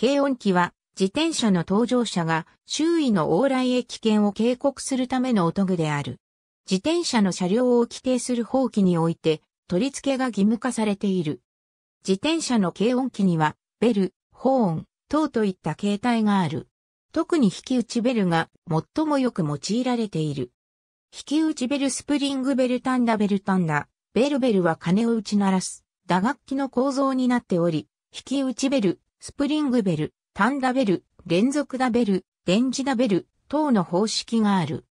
軽音機は自転車の搭乗者が周囲の往来へ危険を警告するための音具である。自転車の車両を規定する法規において取り付けが義務化されている。自転車の軽音機にはベル、ホーン、等といった形態がある。特に引き打ちベルが最もよく用いられている。引き打ちベルスプリングベルタンダベルタンダ、ベルベルは鐘を打ち鳴らす、打楽器の構造になっており、引き打ちベル、スプリングベル、タンダベル、連続ダベル、電磁ダベル等の方式がある。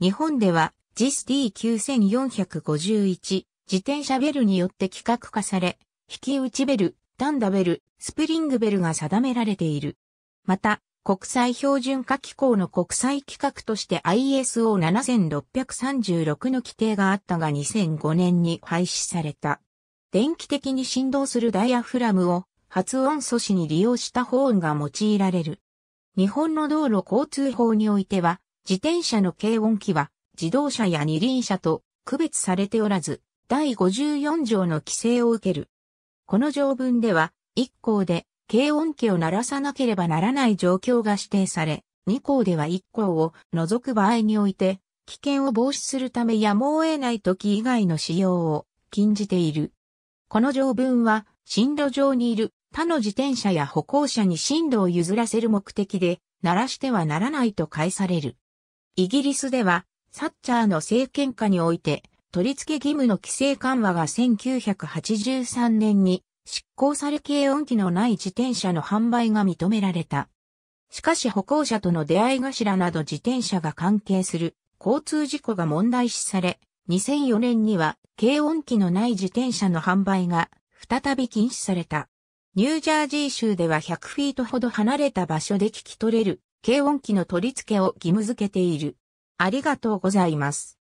日本では JISD9451 自転車ベルによって規格化され、引き打ちベル、タンダベル、スプリングベルが定められている。また、国際標準化機構の国際規格として ISO7636 の規定があったが2005年に廃止された。電気的に振動するダイヤフラムを発音素子に利用した保音が用いられる。日本の道路交通法においては、自転車の軽音機は自動車や二輪車と区別されておらず、第54条の規制を受ける。この条文では、1項で軽音機を鳴らさなければならない状況が指定され、2項では1項を除く場合において、危険を防止するためやむを得ない時以外の使用を禁じている。この条文は、進路上にいる他の自転車や歩行者に進路を譲らせる目的で、鳴らしてはならないと返される。イギリスでは、サッチャーの政権下において、取り付け義務の規制緩和が1983年に執行され軽音機のない自転車の販売が認められた。しかし歩行者との出会い頭など自転車が関係する交通事故が問題視され、2004年には軽音機のない自転車の販売が再び禁止された。ニュージャージー州では100フィートほど離れた場所で聞き取れる、軽音機の取り付けを義務付けている。ありがとうございます。